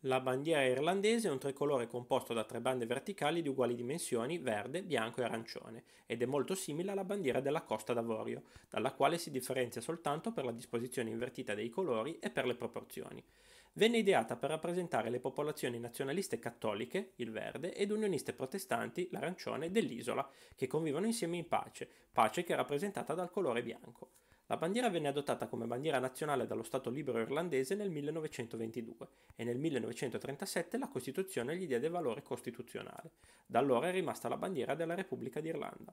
La bandiera irlandese è un tricolore composto da tre bande verticali di uguali dimensioni, verde, bianco e arancione, ed è molto simile alla bandiera della Costa d'Avorio, dalla quale si differenzia soltanto per la disposizione invertita dei colori e per le proporzioni. Venne ideata per rappresentare le popolazioni nazionaliste cattoliche, il verde, ed unioniste protestanti, l'arancione, dell'isola, che convivono insieme in pace, pace che è rappresentata dal colore bianco. La bandiera venne adottata come bandiera nazionale dallo Stato libero irlandese nel 1922 e nel 1937 la Costituzione gli diede valore costituzionale. Da allora è rimasta la bandiera della Repubblica d'Irlanda.